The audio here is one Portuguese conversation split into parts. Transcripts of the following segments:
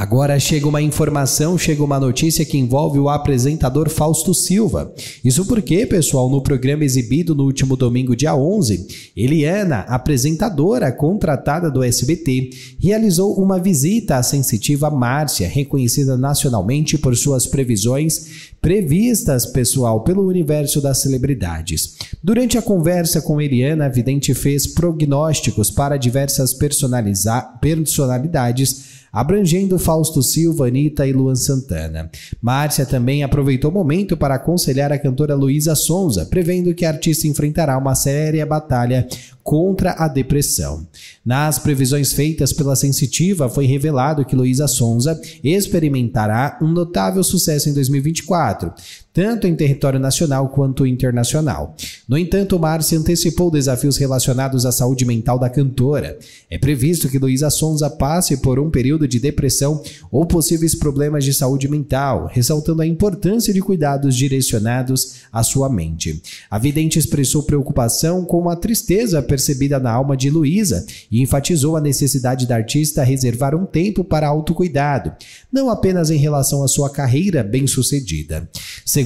Agora chega uma informação, chega uma notícia que envolve o apresentador Fausto Silva. Isso porque, pessoal, no programa exibido no último domingo, dia 11, Eliana, apresentadora contratada do SBT, realizou uma visita à sensitiva Márcia, reconhecida nacionalmente por suas previsões previstas, pessoal, pelo universo das celebridades. Durante a conversa com Eliana, a vidente fez prognósticos para diversas personalidades abrangendo Fausto Silva, Anitta e Luan Santana. Márcia também aproveitou o momento para aconselhar a cantora Luísa Sonza, prevendo que a artista enfrentará uma séria batalha contra a depressão. Nas previsões feitas pela Sensitiva, foi revelado que Luísa Sonza experimentará um notável sucesso em 2024 tanto em território nacional quanto internacional. No entanto, Márcia antecipou desafios relacionados à saúde mental da cantora. É previsto que Luísa Sonza passe por um período de depressão ou possíveis problemas de saúde mental, ressaltando a importância de cuidados direcionados à sua mente. A vidente expressou preocupação com a tristeza percebida na alma de Luísa e enfatizou a necessidade da artista reservar um tempo para autocuidado, não apenas em relação à sua carreira bem-sucedida.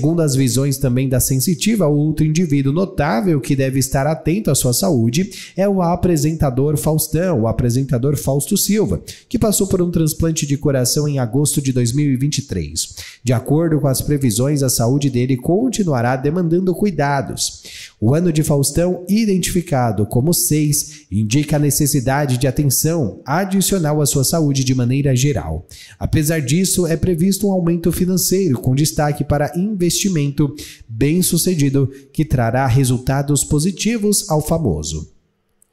Segundo as visões também da sensitiva, outro indivíduo notável que deve estar atento à sua saúde é o apresentador Faustão, o apresentador Fausto Silva, que passou por um transplante de coração em agosto de 2023. De acordo com as previsões, a saúde dele continuará demandando cuidados. O ano de Faustão, identificado como 6, indica a necessidade de atenção adicional à sua saúde de maneira geral. Apesar disso, é previsto um aumento financeiro com destaque para investimento bem-sucedido que trará resultados positivos ao famoso.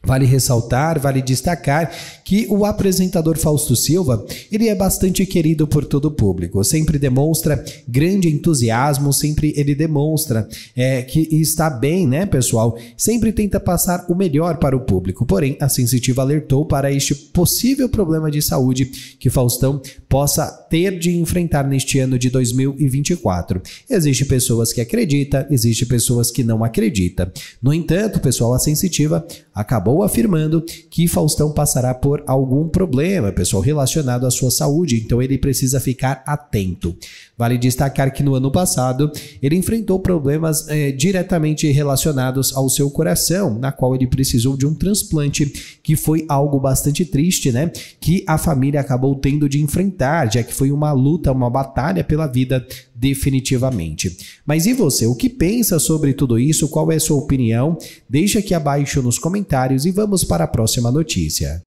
Vale ressaltar, vale destacar que o apresentador Fausto Silva, ele é bastante querido por todo o público, sempre demonstra grande entusiasmo, sempre ele demonstra é, que está bem, né pessoal? Sempre tenta passar o melhor para o público, porém a Sensitiva alertou para este possível problema de saúde que Faustão possa ter de enfrentar neste ano de 2024. Existem pessoas que acreditam, existem pessoas que não acreditam. No entanto, pessoal, a Sensitiva acabou acabou afirmando que Faustão passará por algum problema, pessoal, relacionado à sua saúde, então ele precisa ficar atento. Vale destacar que no ano passado ele enfrentou problemas eh, diretamente relacionados ao seu coração, na qual ele precisou de um transplante, que foi algo bastante triste, né? Que a família acabou tendo de enfrentar, já que foi uma luta, uma batalha pela vida definitivamente. Mas e você, o que pensa sobre tudo isso? Qual é a sua opinião? Deixa aqui abaixo nos comentários e vamos para a próxima notícia.